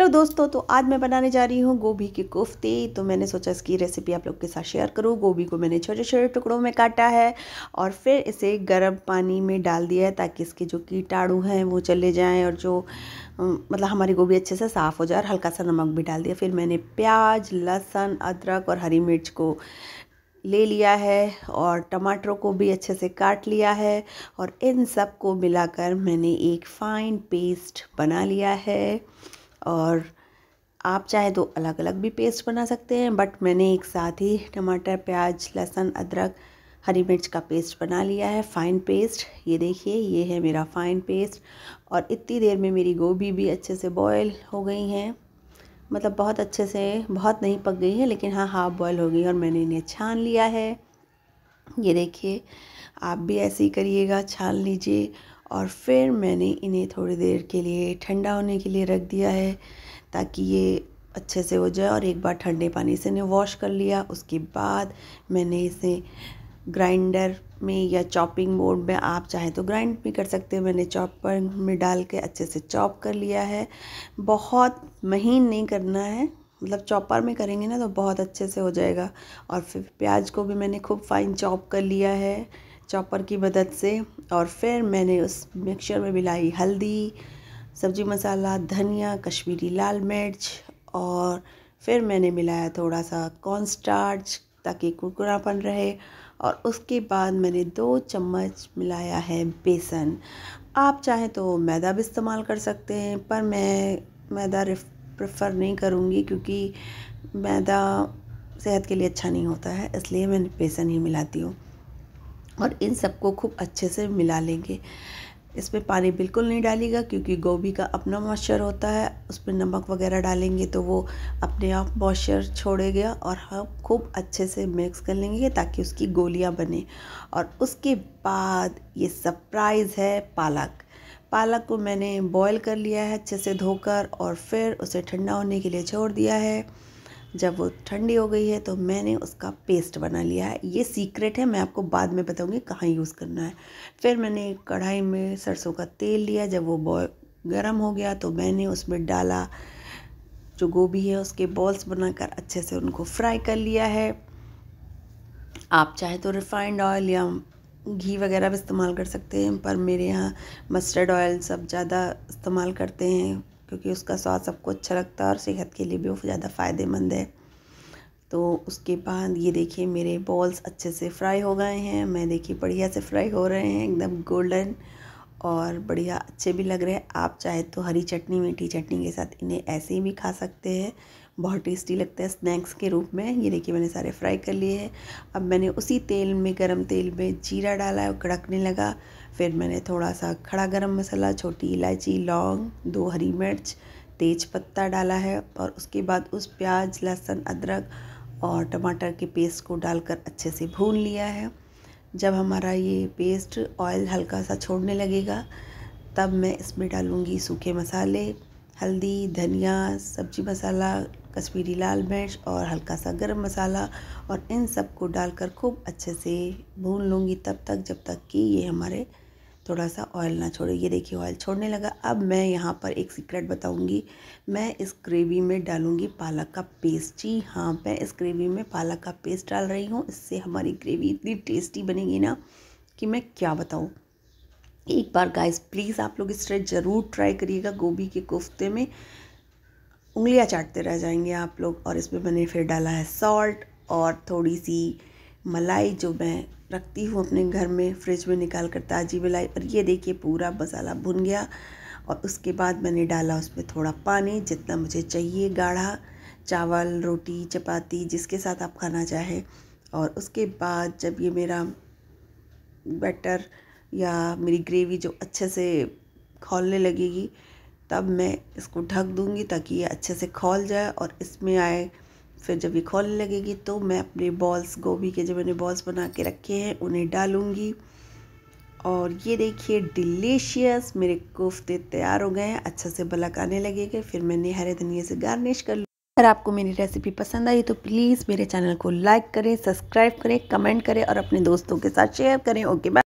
hello दोस्तों तो आज मैं बनाने जा रही हूँ गोभी के कोफ्ते तो मैंने सोचा इसकी रेसिपी आप लोग के साथ शेयर करूँ गोभी को मैंने छोटे छोटे टुकड़ों में काटा है और फिर इसे गर्म पानी में डाल दिया है ताकि इसके जो कीटाणु हैं वो चले जाएं और जो मतलब हमारी गोभी अच्छे से साफ़ हो जाए और हल्का सा नमक भी डाल दिया फिर मैंने प्याज लहसुन अदरक और हरी मिर्च को ले लिया है और टमाटरों को भी अच्छे से काट लिया है और इन सब को मिलाकर मैंने एक फ़ाइन पेस्ट बना लिया है और आप चाहे तो अलग अलग भी पेस्ट बना सकते हैं बट मैंने एक साथ ही टमाटर प्याज लहसुन अदरक हरी मिर्च का पेस्ट बना लिया है फ़ाइन पेस्ट ये देखिए ये है मेरा फ़ाइन पेस्ट और इतनी देर में मेरी गोभी भी अच्छे से बॉयल हो गई हैं मतलब बहुत अच्छे से बहुत नहीं पक गई है लेकिन हाँ हाफ बॉयल हो गई और मैंने इन्हें छान लिया है ये देखिए आप भी ऐसे ही करिएगा छान लीजिए और फिर मैंने इन्हें थोड़ी देर के लिए ठंडा होने के लिए रख दिया है ताकि ये अच्छे से हो जाए और एक बार ठंडे पानी से इन्हें वॉश कर लिया उसके बाद मैंने इसे ग्राइंडर में या चॉपिंग बोर्ड में आप चाहें तो ग्राइंड भी कर सकते हैं मैंने चॉपर में डाल के अच्छे से चॉप कर लिया है बहुत महीन नहीं करना है मतलब चॉपर में करेंगे ना तो बहुत अच्छे से हो जाएगा और फिर प्याज को भी मैंने खूब फाइन चॉप कर लिया है चॉपर की मदद से और फिर मैंने उस मिक्सचर में मिलाई हल्दी सब्जी मसाला धनिया कश्मीरी लाल मिर्च और फिर मैंने मिलाया थोड़ा सा कॉर्न स्टार्च ताकि कुरकुरापन रहे और उसके बाद मैंने दो चम्मच मिलाया है बेसन आप चाहें तो मैदा भी इस्तेमाल कर सकते हैं पर मैं मैदा प्रेफर नहीं करूँगी क्योंकि मैदा सेहत के लिए अच्छा नहीं होता है इसलिए मैं बेसन ही मिलाती हूँ और इन सबको खूब अच्छे से मिला लेंगे इस पर पानी बिल्कुल नहीं डालेगा क्योंकि गोभी का अपना मॉइस्चर होता है उसमें नमक वगैरह डालेंगे तो वो अपने आप मॉइस्चर छोड़ेगा और हम खूब अच्छे से मिक्स कर लेंगे ताकि उसकी गोलियां बने और उसके बाद ये सरप्राइज़ है पालक पालक को मैंने बॉईल कर लिया है अच्छे से धोकर और फिर उसे ठंडा होने के लिए छोड़ दिया है जब वो ठंडी हो गई है तो मैंने उसका पेस्ट बना लिया है ये सीक्रेट है मैं आपको बाद में बताऊँगी कहाँ यूज़ करना है फिर मैंने कढ़ाई में सरसों का तेल लिया जब वो बॉय गर्म हो गया तो मैंने उसमें डाला जो गोभी है उसके बॉल्स बनाकर अच्छे से उनको फ्राई कर लिया है आप चाहे तो रिफाइंड ऑयल या घी वगैरह भी इस्तेमाल कर सकते हैं पर मेरे यहाँ मस्टर्ड ऑयल सब ज़्यादा इस्तेमाल करते हैं क्योंकि उसका स्वाद सबको अच्छा लगता है और सेहत के लिए भी वो ज़्यादा फ़ायदेमंद है तो उसके बाद ये देखिए मेरे बॉल्स अच्छे से फ्राई हो गए हैं मैं देखिए बढ़िया से फ्राई हो रहे हैं एकदम गोल्डन और बढ़िया अच्छे भी लग रहे हैं आप चाहे तो हरी चटनी मीठी चटनी के साथ इन्हें ऐसे ही भी खा सकते हैं बहुत टेस्टी लगता है स्नैक्स के रूप में ये देखिए मैंने सारे फ्राई कर लिए हैं अब मैंने उसी तेल में गरम तेल में जीरा डाला और कड़कने लगा फिर मैंने थोड़ा सा खड़ा गरम मसाला छोटी इलायची लौंग दो हरी मिर्च तेज पत्ता डाला है और उसके बाद उस प्याज लहसुन अदरक और टमाटर के पेस्ट को डालकर अच्छे से भून लिया है जब हमारा ये पेस्ट ऑयल हल्का सा छोड़ने लगेगा तब मैं इसमें डालूँगी सूखे मसाले हल्दी धनिया सब्जी मसाला कश्मीरी लाल मिर्च और हल्का सा गर्म मसाला और इन सब को डालकर खूब अच्छे से भून लूँगी तब तक जब तक कि ये हमारे थोड़ा सा ऑयल ना छोड़े ये देखिए ऑयल छोड़ने लगा अब मैं यहाँ पर एक सीक्रेट बताऊँगी मैं इस ग्रेवी में डालूँगी पालक का पेस्ट जी हाँ मैं इस ग्रेवी में पालक का पेस्ट डाल रही हूँ इससे हमारी ग्रेवी इतनी टेस्टी बनेगी ना कि मैं क्या बताऊँ एक बार गाइस प्लीज़ आप लोग इस तरह ज़रूर ट्राई करिएगा गोभी के कोफ्ते में उंगलियां चाटते रह जाएंगे आप लोग और इसमें मैंने फिर डाला है सॉल्ट और थोड़ी सी मलाई जो मैं रखती हूँ अपने घर में फ्रिज में निकाल कर ताज़ी मलाई और ये देखिए पूरा मसाला भुन गया और उसके बाद मैंने डाला उसमें थोड़ा पानी जितना मुझे चाहिए गाढ़ा चावल रोटी चपाती जिसके साथ आप खाना चाहें और उसके बाद जब ये मेरा बैटर या मेरी ग्रेवी जो अच्छे से खोलने लगेगी तब मैं इसको ढक दूंगी ताकि ये अच्छे से खोल जाए और इसमें आए फिर जब ये खोलने लगेगी तो मैं अपने बॉल्स गोभी के जो मैंने बॉल्स बना के रखे हैं उन्हें डालूँगी और ये देखिए डिलीशियस मेरे कोफ्ते तैयार हो गए हैं अच्छे से बलक आने लगेंगे फिर मैंने हरे धनिए से गार्निश कर लूँ अगर आपको मेरी रेसिपी पसंद आई तो प्लीज़ मेरे चैनल को लाइक करें सब्सक्राइब करें कमेंट करें और अपने दोस्तों के साथ शेयर करें ओके बाय